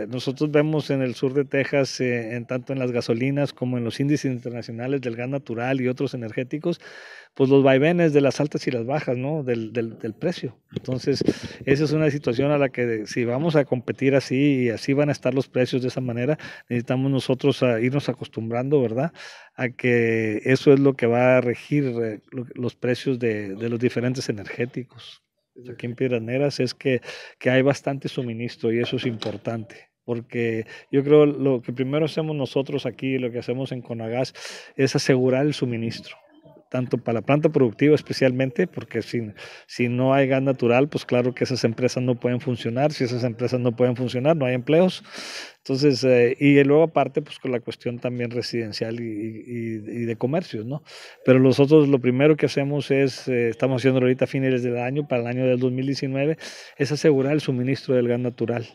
Eh, nosotros vemos en el sur de Texas, eh, en tanto en las gasolinas como en los índices internacionales del gas natural y otros energéticos, pues los vaivenes de las altas y las bajas, ¿no? Del, precio. Entonces, esa es una situación a la que si vamos a competir así y así van a estar los precios de esa manera, necesitamos nosotros a irnos acostumbrando, ¿verdad? A que eso es lo que va a regir eh, los precios de los diferentes energéticos aquí en Piedras es que, hay bastante suministro y eso es importante porque yo creo lo que primero hacemos nosotros aquí, lo que hacemos en Conagás, es asegurar el suministro tanto para la planta productiva especialmente, porque si, si no hay gas natural, pues claro que esas empresas no pueden funcionar, si esas empresas no pueden funcionar, no hay empleos. Entonces, eh, y luego aparte, pues con la cuestión también residencial y, y, de comercios, ¿no? Pero nosotros lo primero que hacemos es, eh, estamos haciendo ahorita a finales del año, para el año del 2019, es asegurar el suministro del gas natural.